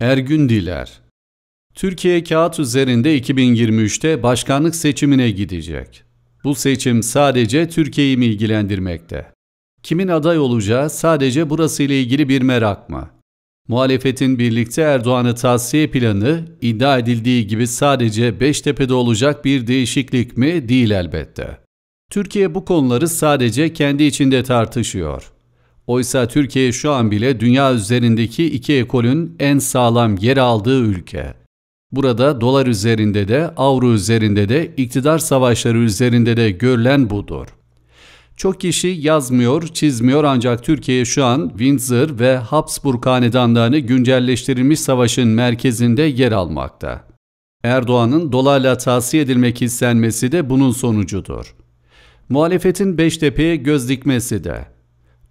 Ergün Diler Türkiye kağıt üzerinde 2023'te başkanlık seçimine gidecek. Bu seçim sadece Türkiye'yi mi ilgilendirmekte? Kimin aday olacağı sadece burası ile ilgili bir merak mı? Muhalefetin birlikte Erdoğan'ı tavsiye planı iddia edildiği gibi sadece Beştepe'de olacak bir değişiklik mi? Değil elbette. Türkiye bu konuları sadece kendi içinde tartışıyor. Oysa Türkiye şu an bile dünya üzerindeki iki ekolün en sağlam yer aldığı ülke. Burada dolar üzerinde de, avro üzerinde de, iktidar savaşları üzerinde de görülen budur. Çok kişi yazmıyor, çizmiyor ancak Türkiye şu an Windsor ve Habsburg hanedanlarını güncelleştirilmiş savaşın merkezinde yer almakta. Erdoğan'ın dolarla tavsiye edilmek istenmesi de bunun sonucudur. Muhalefetin Beştepe'ye göz dikmesi de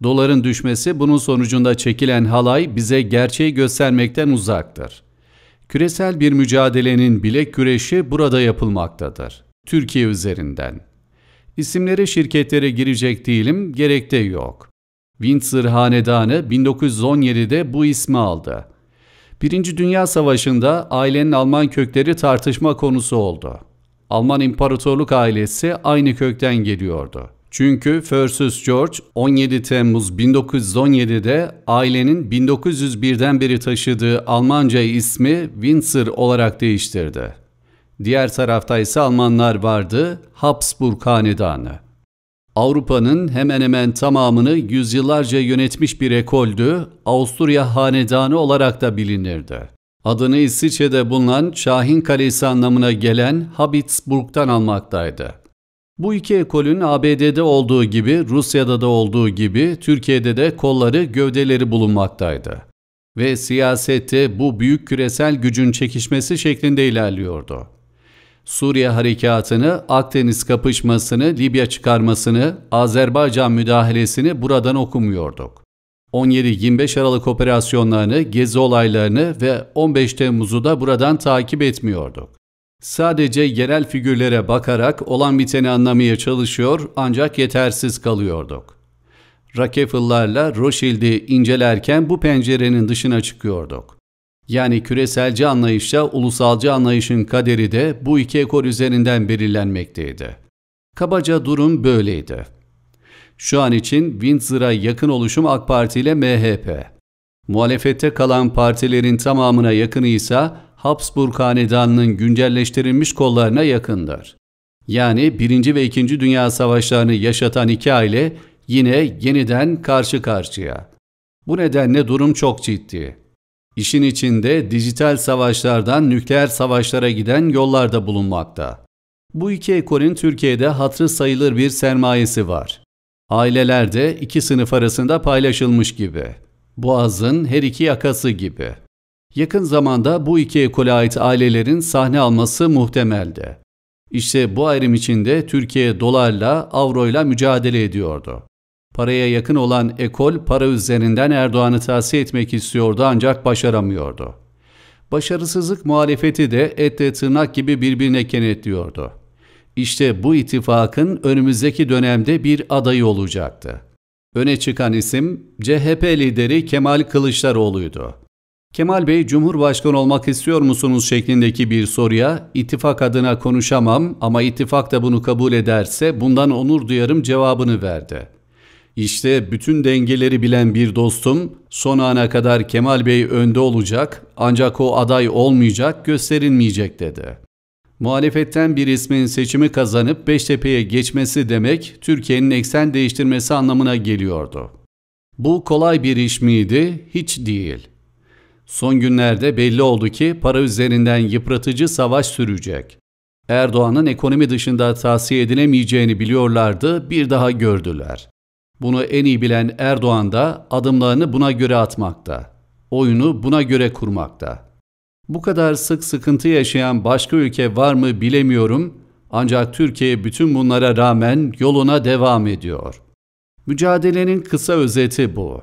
Doların düşmesi bunun sonucunda çekilen halay bize gerçeği göstermekten uzaktır. Küresel bir mücadelenin bilek güreşi burada yapılmaktadır. Türkiye üzerinden. İsimlere şirketlere girecek değilim, gerek de yok. Windsor Hanedanı 1917'de bu ismi aldı. Birinci Dünya Savaşı'nda ailenin Alman kökleri tartışma konusu oldu. Alman İmparatorluk ailesi aynı kökten geliyordu. Çünkü Försüs George 17 Temmuz 1917'de ailenin 1901'den beri taşıdığı Almanca ismi Windsor olarak değiştirdi. Diğer tarafta ise Almanlar vardı, Habsburg Hanedanı. Avrupa'nın hemen hemen tamamını yüzyıllarca yönetmiş bir ekoldü, Avusturya Hanedanı olarak da bilinirdi. Adını İsviçre'de bulunan Şahin Kalesi anlamına gelen Habsburg'dan almaktaydı. Bu iki ekolün ABD'de olduğu gibi, Rusya'da da olduğu gibi Türkiye'de de kolları, gövdeleri bulunmaktaydı. Ve siyasette bu büyük küresel gücün çekişmesi şeklinde ilerliyordu. Suriye harekatını, Akdeniz kapışmasını, Libya çıkarmasını, Azerbaycan müdahalesini buradan okumuyorduk. 17-25 Aralık operasyonlarını, gezi olaylarını ve 15 Temmuz'u da buradan takip etmiyorduk. Sadece yerel figürlere bakarak olan biteni anlamaya çalışıyor ancak yetersiz kalıyorduk. Rockefeller'la Rothschild'i incelerken bu pencerenin dışına çıkıyorduk. Yani küreselci anlayışla ulusalcı anlayışın kaderi de bu iki ekor üzerinden belirlenmekteydi. Kabaca durum böyleydi. Şu an için Windsor'a yakın oluşum AK Parti ile MHP. Muhalefette kalan partilerin tamamına yakını ise Habsburg Hanedanı'nın güncelleştirilmiş kollarına yakındır. Yani 1. ve 2. Dünya Savaşlarını yaşatan iki aile yine yeniden karşı karşıya. Bu nedenle durum çok ciddi. İşin içinde dijital savaşlardan nükleer savaşlara giden yollarda bulunmakta. Bu iki ekolün Türkiye'de hatırı sayılır bir sermayesi var. Ailelerde iki sınıf arasında paylaşılmış gibi. Boğazın her iki yakası gibi. Yakın zamanda bu iki ekole ait ailelerin sahne alması muhtemeldi. İşte bu ayrım içinde Türkiye dolarla, avroyla mücadele ediyordu. Paraya yakın olan ekol para üzerinden Erdoğan'ı tavsiye etmek istiyordu ancak başaramıyordu. Başarısızlık muhalefeti de etle tırnak gibi birbirine kenetliyordu. İşte bu ittifakın önümüzdeki dönemde bir adayı olacaktı. Öne çıkan isim CHP lideri Kemal Kılıçdaroğlu'ydu. Kemal Bey Cumhurbaşkanı olmak istiyor musunuz şeklindeki bir soruya ittifak adına konuşamam ama ittifak da bunu kabul ederse bundan onur duyarım cevabını verdi. İşte bütün dengeleri bilen bir dostum son ana kadar Kemal Bey önde olacak ancak o aday olmayacak gösterilmeyecek dedi. Muhalefetten bir ismin seçimi kazanıp Beştepe'ye geçmesi demek Türkiye'nin eksen değiştirmesi anlamına geliyordu. Bu kolay bir iş miydi? Hiç değil. Son günlerde belli oldu ki para üzerinden yıpratıcı savaş sürecek. Erdoğan'ın ekonomi dışında tavsiye edilemeyeceğini biliyorlardı, bir daha gördüler. Bunu en iyi bilen Erdoğan da adımlarını buna göre atmakta. Oyunu buna göre kurmakta. Bu kadar sık sıkıntı yaşayan başka ülke var mı bilemiyorum ancak Türkiye bütün bunlara rağmen yoluna devam ediyor. Mücadelenin kısa özeti bu.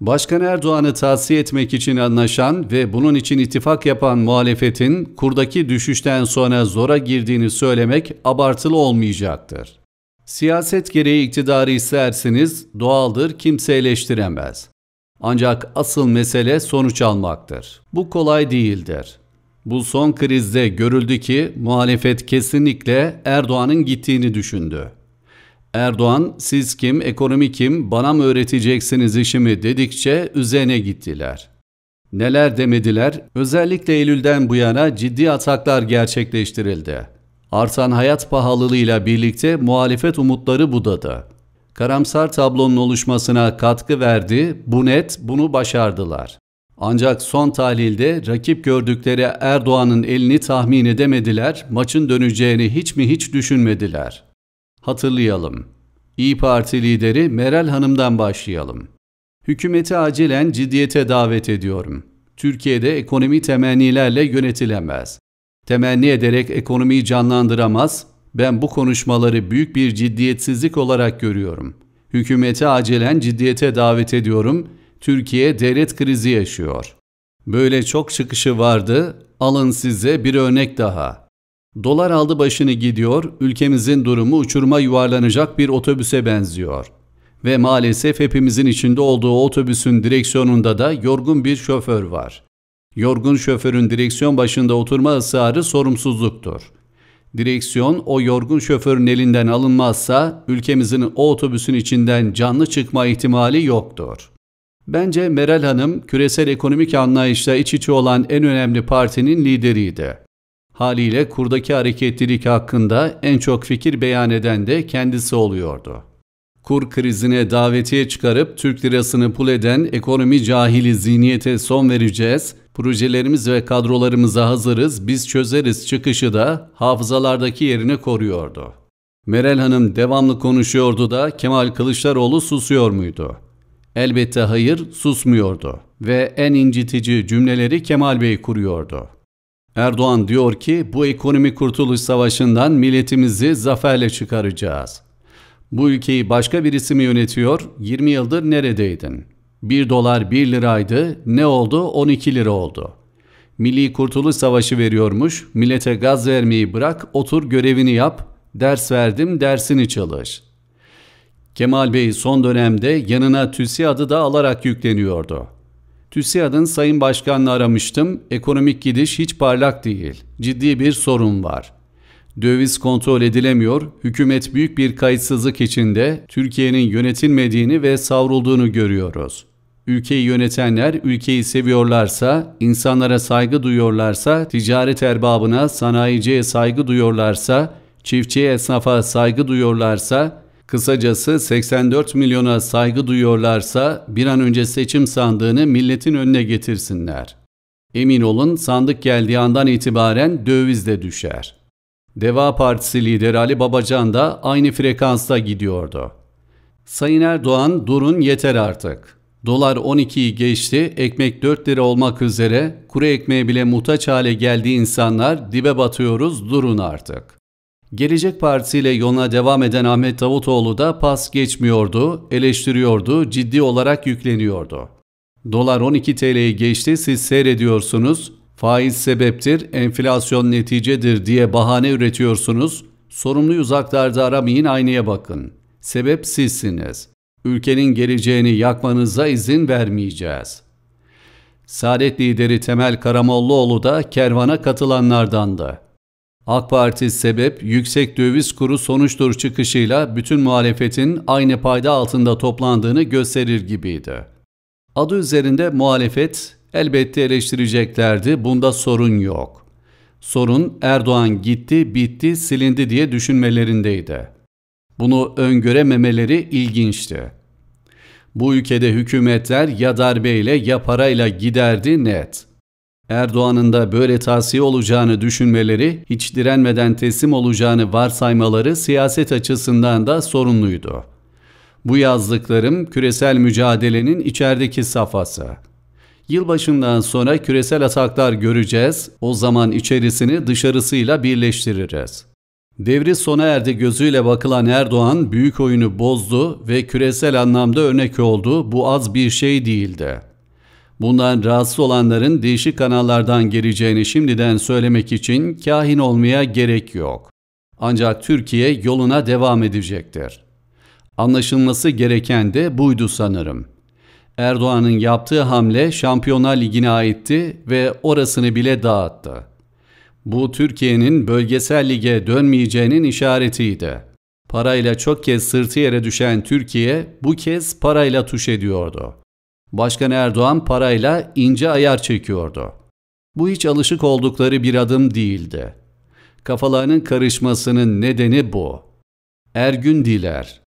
Başkan Erdoğan'ı tavsiye etmek için anlaşan ve bunun için ittifak yapan muhalefetin kurdaki düşüşten sonra zora girdiğini söylemek abartılı olmayacaktır. Siyaset gereği iktidarı isterseniz doğaldır, kimse eleştiremez. Ancak asıl mesele sonuç almaktır. Bu kolay değildir. Bu son krizde görüldü ki muhalefet kesinlikle Erdoğan'ın gittiğini düşündü. Erdoğan siz kim, ekonomi kim, bana mı öğreteceksiniz işimi dedikçe üzerine gittiler. Neler demediler, özellikle Eylül'den bu yana ciddi ataklar gerçekleştirildi. Artan hayat pahalılığıyla birlikte muhalefet umutları budadı. Karamsar tablonun oluşmasına katkı verdi, bu net bunu başardılar. Ancak son tahlilde rakip gördükleri Erdoğan'ın elini tahmin edemediler, maçın döneceğini hiç mi hiç düşünmediler.'' Hatırlayalım. İyi Parti lideri Meral Hanım'dan başlayalım. Hükümeti acilen ciddiyete davet ediyorum. Türkiye'de ekonomi temennilerle yönetilemez. Temenni ederek ekonomiyi canlandıramaz. Ben bu konuşmaları büyük bir ciddiyetsizlik olarak görüyorum. Hükümeti acilen ciddiyete davet ediyorum. Türkiye devlet krizi yaşıyor. Böyle çok çıkışı vardı. Alın size bir örnek daha. Dolar aldı başını gidiyor, ülkemizin durumu uçuruma yuvarlanacak bir otobüse benziyor. Ve maalesef hepimizin içinde olduğu otobüsün direksiyonunda da yorgun bir şoför var. Yorgun şoförün direksiyon başında oturma ısrarı sorumsuzluktur. Direksiyon o yorgun şoförün elinden alınmazsa ülkemizin o otobüsün içinden canlı çıkma ihtimali yoktur. Bence Meral Hanım küresel ekonomik anlayışla iç içe olan en önemli partinin lideriydi. Haliyle kurdaki hareketlilik hakkında en çok fikir beyan eden de kendisi oluyordu. Kur krizine davetiye çıkarıp Türk lirasını pul eden ekonomi cahili zihniyete son vereceğiz, projelerimiz ve kadrolarımıza hazırız, biz çözeriz çıkışı da hafızalardaki yerini koruyordu. Merel Hanım devamlı konuşuyordu da Kemal Kılıçdaroğlu susuyor muydu? Elbette hayır, susmuyordu ve en incitici cümleleri Kemal Bey kuruyordu. Erdoğan diyor ki bu ekonomi kurtuluş savaşından milletimizi zaferle çıkaracağız. Bu ülkeyi başka birisi mi yönetiyor? 20 yıldır neredeydin? 1 dolar 1 liraydı. Ne oldu? 12 lira oldu. Milli Kurtuluş Savaşı veriyormuş. Millete gaz vermeyi bırak, otur görevini yap. Ders verdim, dersini çalış. Kemal Bey son dönemde yanına adı da alarak yükleniyordu. TÜSİAD'ın Sayın Başkan'la aramıştım. Ekonomik gidiş hiç parlak değil. Ciddi bir sorun var. Döviz kontrol edilemiyor, hükümet büyük bir kayıtsızlık içinde Türkiye'nin yönetilmediğini ve savrulduğunu görüyoruz. Ülkeyi yönetenler ülkeyi seviyorlarsa, insanlara saygı duyuyorlarsa, ticaret erbabına, sanayiciye saygı duyuyorlarsa, çiftçiye esnafa saygı duyuyorlarsa, Kısacası 84 milyona saygı duyuyorlarsa bir an önce seçim sandığını milletin önüne getirsinler. Emin olun sandık geldiği andan itibaren döviz de düşer. Deva Partisi lideri Ali Babacan da aynı frekansta gidiyordu. Sayın Erdoğan durun yeter artık. Dolar 12'yi geçti, ekmek 4 lira olmak üzere, kuru ekmeğe bile muhtaç hale geldiği insanlar, dibe batıyoruz, durun artık. Gelecek Partisi ile yoluna devam eden Ahmet Davutoğlu da pas geçmiyordu, eleştiriyordu, ciddi olarak yükleniyordu. Dolar 12 TL'yi geçti siz seyrediyorsunuz, faiz sebeptir, enflasyon neticedir diye bahane üretiyorsunuz, sorumlu uzaklarda aramayın aynaya bakın. Sebep sizsiniz. Ülkenin geleceğini yakmanıza izin vermeyeceğiz. Saadet lideri Temel Karamollaoğlu da kervana katılanlardandı. AK Parti sebep yüksek döviz kuru sonuçtur çıkışıyla bütün muhalefetin aynı payda altında toplandığını gösterir gibiydi. Adı üzerinde muhalefet elbette eleştireceklerdi, bunda sorun yok. Sorun Erdoğan gitti, bitti, silindi diye düşünmelerindeydi. Bunu öngörememeleri ilginçti. Bu ülkede hükümetler ya darbeyle ya parayla giderdi net.'' Erdoğan'ın da böyle tavsiye olacağını düşünmeleri, hiç direnmeden teslim olacağını varsaymaları siyaset açısından da sorunluydu. Bu yazdıklarım küresel mücadelenin içerideki safhası. Yılbaşından sonra küresel ataklar göreceğiz, o zaman içerisini dışarısıyla birleştiririz. Devri sona erdi gözüyle bakılan Erdoğan büyük oyunu bozdu ve küresel anlamda örnek oldu, bu az bir şey değildi. Bundan rahatsız olanların değişik kanallardan geleceğini şimdiden söylemek için kahin olmaya gerek yok. Ancak Türkiye yoluna devam edecektir. Anlaşılması gereken de buydu sanırım. Erdoğan'ın yaptığı hamle Şampiyonlar Ligi'ne aitti ve orasını bile dağıttı. Bu Türkiye'nin bölgesel lige dönmeyeceğinin işaretiydi. Parayla çok kez sırtı yere düşen Türkiye bu kez parayla tuş ediyordu.'' Başkan Erdoğan parayla ince ayar çekiyordu. Bu hiç alışık oldukları bir adım değildi. Kafalarının karışmasının nedeni bu. Ergün Diler